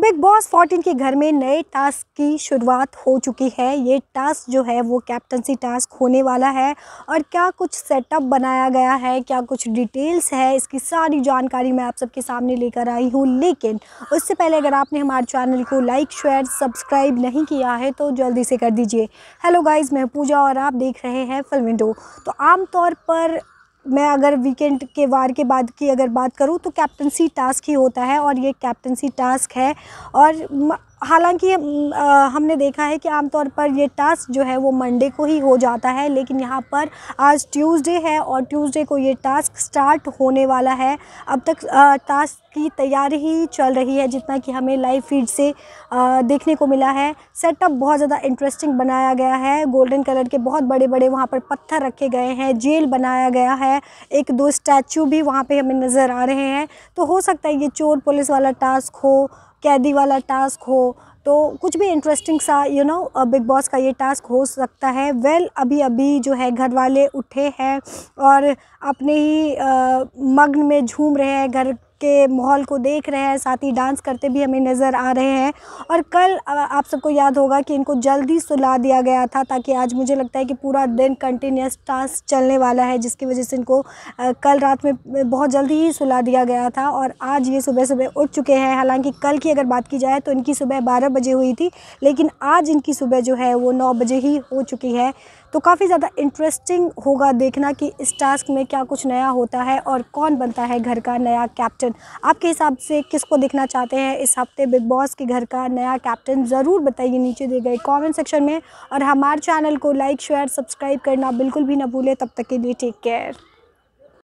big boss 14 के घर में नए टास्क की शुरुआत हो चुकी है ये टास्क जो है वो कैप्टनसी टास्क होने वाला है और क्या कुछ सेटअप बनाया गया है क्या कुछ डिटेल्स है इसकी सारी जानकारी मैं आप सबके सामने लेकर आई हूँ लेकिन उससे पहले अगर आपने हमारे चैनल को लाइक शेयर सब्सक्राइब नहीं किया है तो जल्दी से कर दीजिए हेलो गाइज़ मैं पूजा और आप देख रहे हैं फिल्म विंडो तो आमतौर पर मैं अगर वीकेंड के वार के बाद की अगर बात करूँ तो कैप्टनसी टास्क ही होता है और ये कैप्टनसी टास्क है और हालांकि हमने देखा है कि आमतौर पर ये टास्क जो है वो मंडे को ही हो जाता है लेकिन यहाँ पर आज ट्यूसडे है और ट्यूसडे को ये टास्क स्टार्ट होने वाला है अब तक टास्क की तैयारी ही चल रही है जितना कि हमें लाइव फीड से देखने को मिला है सेटअप बहुत ज़्यादा इंटरेस्टिंग बनाया गया है गोल्डन कलर के बहुत बड़े बड़े वहाँ पर पत्थर रखे गए हैं जेल बनाया गया है एक दो स्टैचू भी वहाँ पर हमें नज़र आ रहे हैं तो हो सकता है ये चोर पुलिस वाला टास्क हो कैदी वाला टास्क हो तो कुछ भी इंटरेस्टिंग सा यू नो बिग बॉस का ये टास्क हो सकता है वेल well, अभी अभी जो है घर वाले उठे हैं और अपने ही uh, मग्न में झूम रहे हैं घर के माहौल को देख रहे हैं साथ ही डांस करते भी हमें नज़र आ रहे हैं और कल आप सबको याद होगा कि इनको जल्दी सुला दिया गया था ताकि आज मुझे लगता है कि पूरा दिन कंटिन्यूस टास्क चलने वाला है जिसकी वजह से इनको कल रात में बहुत जल्दी ही सुला दिया गया था और आज ये सुबह सुबह उठ चुके हैं हालांकि कल की अगर बात की जाए तो इनकी सुबह बारह बजे हुई थी लेकिन आज इनकी सुबह जो है वो नौ बजे ही हो चुकी है तो काफ़ी ज़्यादा इंटरेस्टिंग होगा देखना कि इस टास्क में क्या कुछ नया होता है और कौन बनता है घर का नया कैप्टन कैप्टन आपके हिसाब से किसको देखना चाहते हैं इस हफ्ते बिग बॉस के घर का नया कैप्टन ज़रूर बताइए नीचे दिए गए कमेंट सेक्शन में और हमारे चैनल को लाइक शेयर सब्सक्राइब करना बिल्कुल भी ना भूलें तब तक के लिए टेक केयर